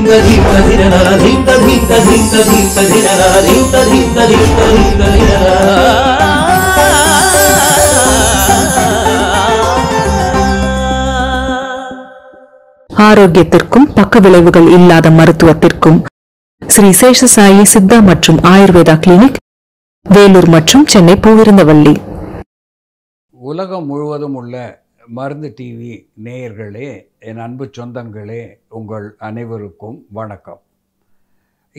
ஆரோக்கியத்திற்கும் பக்க விளைவுகள் இல்லாத மருத்துவத்திற்கும் ஸ்ரீ சேஷசாயி சித்தா மற்றும் ஆயுர்வேதா கிளினிக் வேலூர் மற்றும் சென்னை பூவிருந்தவல்லி உலகம் முழுவதும் உள்ள மருந்து டிவி நேயர்களே என் அன்பு சொந்தங்களே உங்கள் அனைவருக்கும் வணக்கம்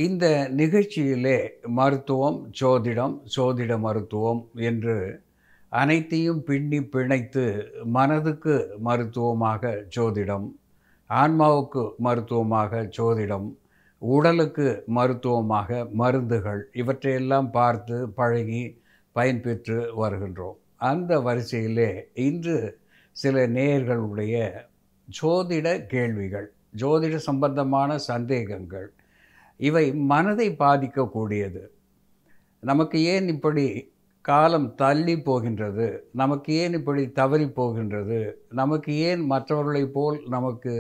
இந்த நிகழ்ச்சியிலே மருத்துவம் சோதிடம் சோதிட மருத்துவம் என்று அனைத்தையும் பின்னி பிணைத்து மனதுக்கு மருத்துவமாக சோதிடம் ஆன்மாவுக்கு மருத்துவமாக சோதிடம் உடலுக்கு மருத்துவமாக மருந்துகள் இவற்றையெல்லாம் பார்த்து பழகி பயன்பெற்று வருகின்றோம் அந்த வரிசையிலே இன்று சில நேயர்களுடைய ஜோதிட கேள்விகள் ஜோதிட சம்பந்தமான சந்தேகங்கள் இவை மனதை பாதிக்கக்கூடியது நமக்கு ஏன் இப்படி காலம் தள்ளி போகின்றது நமக்கு ஏன் இப்படி தவறி போகின்றது நமக்கு ஏன் மற்றவர்களைப் போல் நமக்கு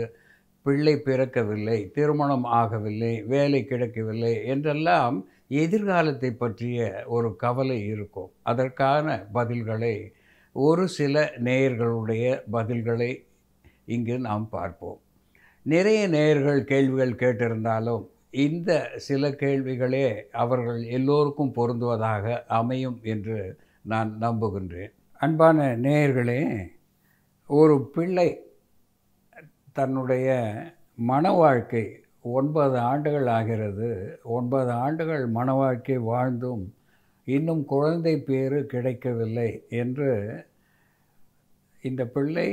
பிள்ளை பிறக்கவில்லை திருமணம் ஆகவில்லை வேலை கிடைக்கவில்லை என்றெல்லாம் எதிர்காலத்தை பற்றிய ஒரு கவலை இருக்கும் அதற்கான பதில்களை ஒரு சில நேயர்களுடைய பதில்களை இங்கு நாம் பார்ப்போம் நிறைய நேயர்கள் கேள்விகள் கேட்டிருந்தாலும் இந்த சில கேள்விகளே அவர்கள் எல்லோருக்கும் பொருந்துவதாக அமையும் என்று நான் நம்புகின்றேன் அன்பான நேயர்களே ஒரு பிள்ளை தன்னுடைய மன வாழ்க்கை ஒன்பது ஆண்டுகள் ஆகிறது ஒன்பது ஆண்டுகள் மன வாழ்க்கை வாழ்ந்தும் இன்னும் குழந்தை பேறு கிடைக்கவில்லை என்று இந்த பிள்ளை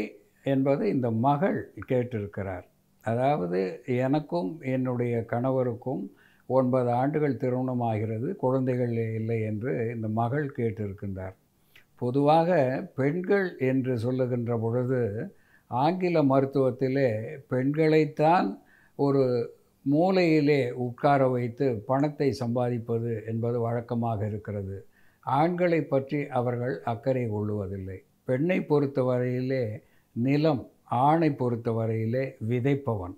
என்பது இந்த மகள் கேட்டிருக்கிறார் அதாவது எனக்கும் என்னுடைய கணவருக்கும் ஒன்பது ஆண்டுகள் திருமணம் ஆகிறது குழந்தைகள் இல்லை என்று இந்த மகள் கேட்டிருக்கின்றார் பொதுவாக பெண்கள் என்று சொல்லுகின்ற பொழுது ஆங்கில மருத்துவத்திலே பெண்களைத்தான் ஒரு மூலையிலே உட்கார வைத்து பணத்தை சம்பாதிப்பது என்பது வழக்கமாக இருக்கிறது ஆண்களை பற்றி அவர்கள் அக்கறை கொள்ளுவதில்லை பெண்ணை பொறுத்த வரையிலே நிலம் ஆணை பொறுத்த வரையிலே விதைப்பவன்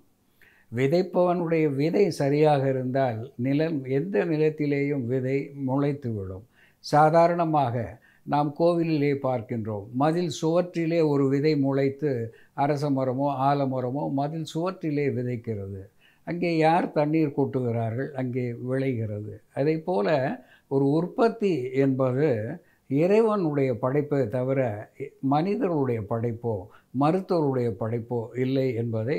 விதைப்பவனுடைய விதை சரியாக இருந்தால் நிலம் எந்த நிலத்திலேயும் விதை முளைத்து விடும் சாதாரணமாக நாம் கோவிலிலே பார்க்கின்றோம் மதில் சுவற்றிலே ஒரு விதை முளைத்து அரச மரமோ ஆலமரமோ மதில் சுவற்றிலே விதைக்கிறது அங்கே யார் தண்ணீர் கொட்டுகிறார்கள் அங்கே விளைகிறது அதே போல் ஒரு உற்பத்தி என்பது இறைவனுடைய படைப்பை தவிர மனிதருடைய படைப்போ மருத்துவருடைய படைப்போ இல்லை என்பதை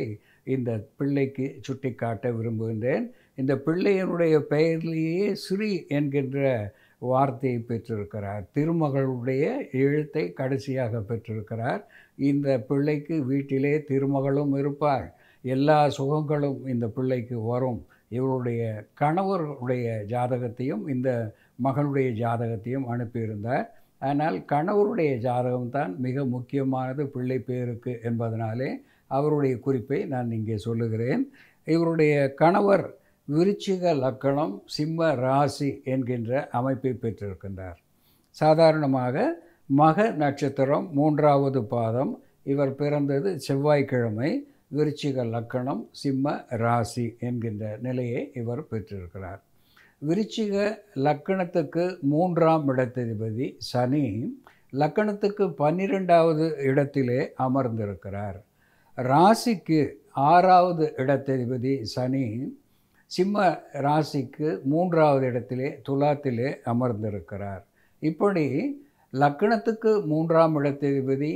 இந்த பிள்ளைக்கு சுட்டி காட்ட விரும்புகின்றேன் இந்த பிள்ளையனுடைய பெயர்லேயே ஸ்ரீ என்கின்ற வார்த்தையை பெற்றிருக்கிறார் திருமகளுடைய எழுத்தை கடைசியாக பெற்றிருக்கிறார் இந்த பிள்ளைக்கு வீட்டிலே திருமகளும் இருப்பார் எல்லா சுகங்களும் இந்த பிள்ளைக்கு வரும் இவருடைய கணவருடைய ஜாதகத்தையும் இந்த மகளுடைய ஜாதகத்தையும் அனுப்பியிருந்தார் ஆனால் கணவருடைய ஜாதகம்தான் மிக முக்கியமானது பிள்ளை பேருக்கு என்பதனாலே அவருடைய குறிப்பை நான் இங்கே சொல்லுகிறேன் இவருடைய கணவர் விருச்சிக லக்கணம் சிம்ம ராசி என்கின்ற அமைப்பை பெற்றிருக்கின்றார் சாதாரணமாக மக நட்சத்திரம் மூன்றாவது பாதம் இவர் பிறந்தது செவ்வாய்க்கிழமை விருச்சிக லக்கணம் சிம்ம ராசி என்கின்ற நிலையை இவர் பெற்றிருக்கிறார் விருச்சிக லக்கணத்துக்கு மூன்றாம் இடத்ததிபதி சனி லக்கணத்துக்கு பன்னிரெண்டாவது இடத்திலே அமர்ந்திருக்கிறார் ராசிக்கு ஆறாவது இடத்ததிபதி சனி சிம்ம ராசிக்கு மூன்றாவது இடத்திலே துலாத்திலே அமர்ந்திருக்கிறார் இப்படி லக்கணத்துக்கு மூன்றாம் இடத்ததிபதி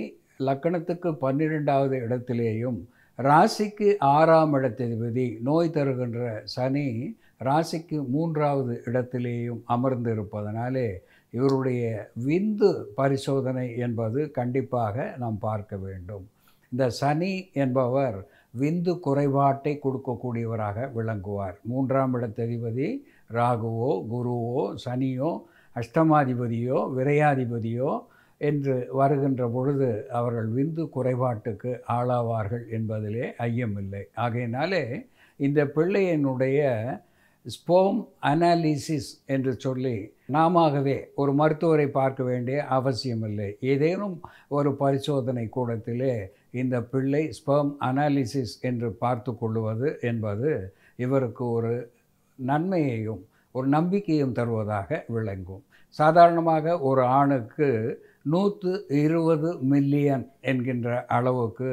லக்கணத்துக்கு பன்னிரெண்டாவது இடத்திலேயும் ராசிக்கு ஆறாம் இடத்ததிபதி நோய் தருகின்ற சனி ராசிக்கு மூன்றாவது இடத்திலேயும் அமர்ந்து இருப்பதனாலே இவருடைய விந்து பரிசோதனை என்பது கண்டிப்பாக நாம் பார்க்க வேண்டும் இந்த சனி என்பவர் விந்து குறைபாட்டை கொடுக்கக்கூடியவராக விளங்குவார் மூன்றாம் இடத்ததிபதி ராகுவோ குருவோ சனியோ அஷ்டமாதிபதியோ விரையாதிபதியோ என்று வருகின்ற பொழுது அவர்கள் விந்து குறைபாட்டுக்கு ஆளாவார்கள் என்பதிலே ஐயமில்லை ஆகையினாலே இந்த பிள்ளையினுடைய ஸ்போம் அனாலிசிஸ் என்று சொல்லி நாமவே ஒரு மருத்துவரை பார்க்க வேண்டிய அவசியமில்லை ஏதேனும் ஒரு பரிசோதனை கூடத்திலே இந்த பிள்ளை ஸ்பெர்ம் அனாலிசிஸ் என்று பார்த்து கொள்வது என்பது இவருக்கு ஒரு நன்மையையும் ஒரு நம்பிக்கையும் தருவதாக விளங்கும் சாதாரணமாக ஒரு ஆணுக்கு நூற்று இருபது மில்லியன் என்கின்ற அளவுக்கு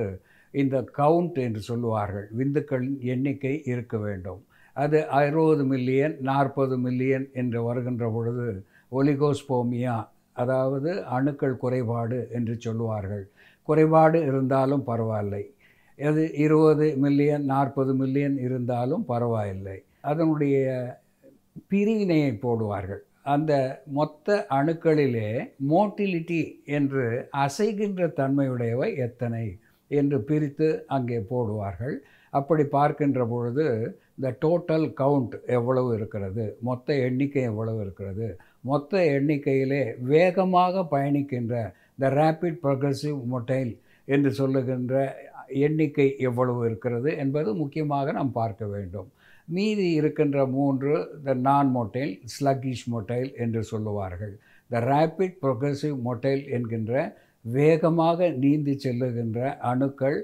இந்த கவுண்ட் என்று சொல்லுவார்கள் விந்துக்களின் எண்ணிக்கை இருக்க வேண்டும் அது அறுபது மில்லியன் நாற்பது மில்லியன் என்று வருகின்ற பொழுது ஒலிகோஸ்போமியா அதாவது அணுக்கள் குறைபாடு என்று சொல்லுவார்கள் குறைபாடு இருந்தாலும் பரவாயில்லை அது இருபது மில்லியன் நாற்பது மில்லியன் இருந்தாலும் பரவாயில்லை அதனுடைய பிரிவினையை போடுவார்கள் அந்த மொத்த அணுக்களிலே மோட்டிலிட்டி என்று அசைகின்ற தன்மையுடையவை எத்தனை என்று பிரித்து அங்கே போடுவார்கள் அப்படி பார்க்கின்ற பொழுது இந்த டோட்டல் கவுண்ட் எவ்வளவு இருக்கிறது மொத்த எண்ணிக்கை எவ்வளவு இருக்கிறது மொத்த எண்ணிக்கையிலே வேகமாக பயணிக்கின்ற த ரேப்பிட் ப்ரொக்ரஸிவ் மொட்டைல் என்று சொல்லுகின்ற எண்ணிக்கை எவ்வளவு இருக்கிறது என்பது முக்கியமாக நாம் பார்க்க வேண்டும் மீதி இருக்கின்ற மூன்று த நான் மொட்டைல் ஸ்லக்கிஷ் மொட்டைல் என்று சொல்லுவார்கள் த ரேப்பிட் ப்ரொக்ரெசிவ் மொட்டைல் என்கின்ற வேகமாக நீந்தி செல்லுகின்ற அணுக்கள்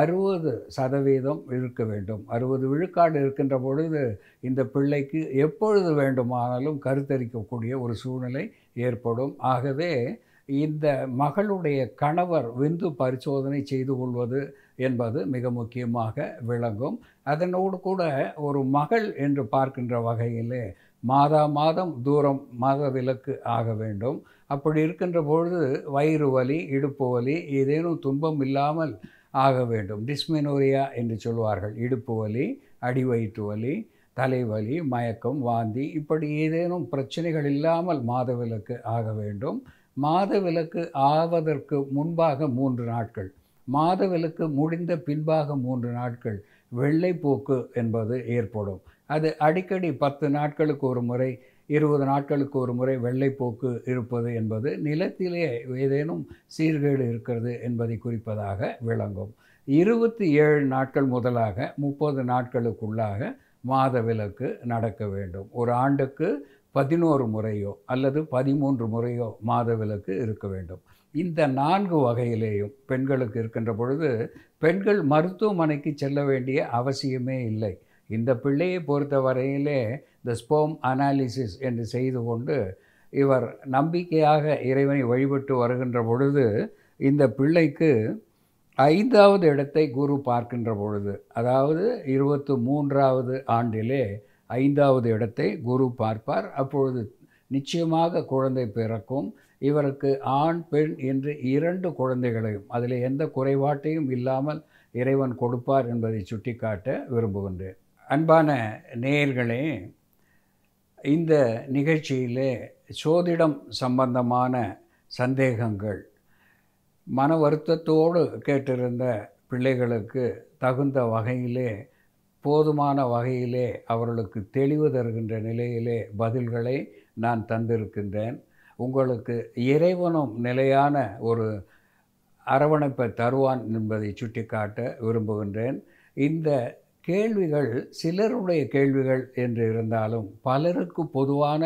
அறுபது சதவீதம் இருக்க வேண்டும் அறுபது விழுக்காடு இருக்கின்ற பொழுது இந்த பிள்ளைக்கு எப்பொழுது வேண்டுமானாலும் கருத்தரிக்கக்கூடிய ஒரு சூழ்நிலை ஏற்படும் ஆகவே இந்த மகளுடைய கணவர் விந்து பரிசோதனை செய்து கொள்வது என்பது மிக முக்கியமாக விளங்கும் அதனோடு கூட ஒரு மகள் என்று பார்க்கின்ற வகையிலே மாதா மாதம் தூரம் மாத விலக்கு ஆக வேண்டும் அப்படி இருக்கின்ற பொழுது வயிறு வலி இடுப்பு வலி ஏதேனும் துன்பம் இல்லாமல் ஆக வேண்டும் டிஸ்மினோரியா என்று சொல்வார்கள் இடுப்பு வலி அடிவயிற்று வலி தலைவலி மயக்கம் வாந்தி இப்படி ஏதேனும் பிரச்சனைகள் இல்லாமல் மாதவிலக்கு ஆக வேண்டும் மாதவிலக்கு ஆவதற்கு முன்பாக மூன்று நாட்கள் மாதவிலக்கு முடிந்த பின்பாக மூன்று நாட்கள் வெள்ளைப்போக்கு என்பது ஏற்படும் அது அடிக்கடி பத்து நாட்களுக்கு ஒரு முறை இருபது நாட்களுக்கு ஒரு முறை வெள்ளைப்போக்கு இருப்பது என்பது நிலத்திலே ஏதேனும் சீர்கேடு இருக்கிறது என்பதை குறிப்பதாக விளங்கும் இருபத்தி ஏழு நாட்கள் முதலாக முப்பது நாட்களுக்குள்ளாக மாத விளக்கு நடக்க வேண்டும் ஒரு ஆண்டுக்கு பதினோரு முறையோ அல்லது பதிமூன்று முறையோ மாத விளக்கு இருக்க வேண்டும் இந்த நான்கு வகையிலேயும் பெண்களுக்கு இருக்கின்ற பொழுது பெண்கள் மருத்துவமனைக்கு செல்ல வேண்டிய அவசியமே இல்லை இந்த பிள்ளையை பொறுத்த வரையிலே இந்த ஸ்போம் அனாலிசிஸ் என்று செய்து கொண்டு இவர் நம்பிக்கையாக இறைவனை வழிபட்டு வருகின்ற பொழுது இந்த பிள்ளைக்கு ஐந்தாவது இடத்தை குரு பார்க்கின்ற பொழுது அதாவது இருபத்து மூன்றாவது ஆண்டிலே ஐந்தாவது இடத்தை குரு பார்ப்பார் அப்பொழுது நிச்சயமாக குழந்தை பிறக்கும் இவருக்கு ஆண் பெண் என்று இரண்டு குழந்தைகளையும் அதில் எந்த குறைபாட்டையும் இல்லாமல் இறைவன் கொடுப்பார் என்பதை சுட்டிக்காட்ட விரும்புகின்றேன் அன்பான நேயர்களே இந்த நிகழ்ச்சியிலே சோதிடம் சம்பந்தமான சந்தேகங்கள் மன வருத்தத்தோடு கேட்டிருந்த பிள்ளைகளுக்கு தகுந்த வகையிலே போதுமான வகையிலே அவர்களுக்கு தெளிவு தருகின்ற நிலையிலே பதில்களை நான் தந்திருக்கின்றேன் உங்களுக்கு இறைவனும் நிலையான ஒரு அரவணைப்பை தருவான் என்பதை சுட்டிக்காட்ட விரும்புகின்றேன் இந்த கேள்விகள் சிலருடைய கேள்விகள் என்று இருந்தாலும் பலருக்கு பொதுவான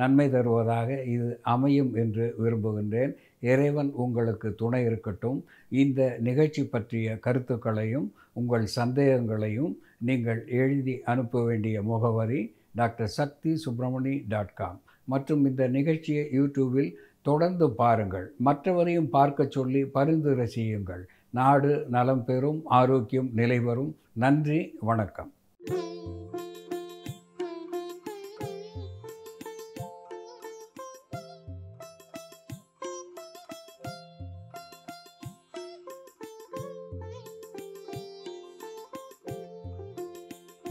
நன்மை தருவதாக இது அமையும் என்று விரும்புகின்றேன் இறைவன் உங்களுக்கு துணை இருக்கட்டும் இந்த நிகழ்ச்சி பற்றிய கருத்துக்களையும் உங்கள் சந்தேகங்களையும் நீங்கள் எழுதி அனுப்ப வேண்டிய முகவரி doctor Shakti Subramani dot com மற்றும் இந்த நிகழ்ச்சியை யூடியூபில் தொடர்ந்து பாருங்கள் மற்றவரையும் பார்க்க சொல்லி பரிந்துரை செய்யுங்கள் நாடு நலம் பெறும் ஆரோக்கியம் நிலைவரும் நன்றி வணக்கம்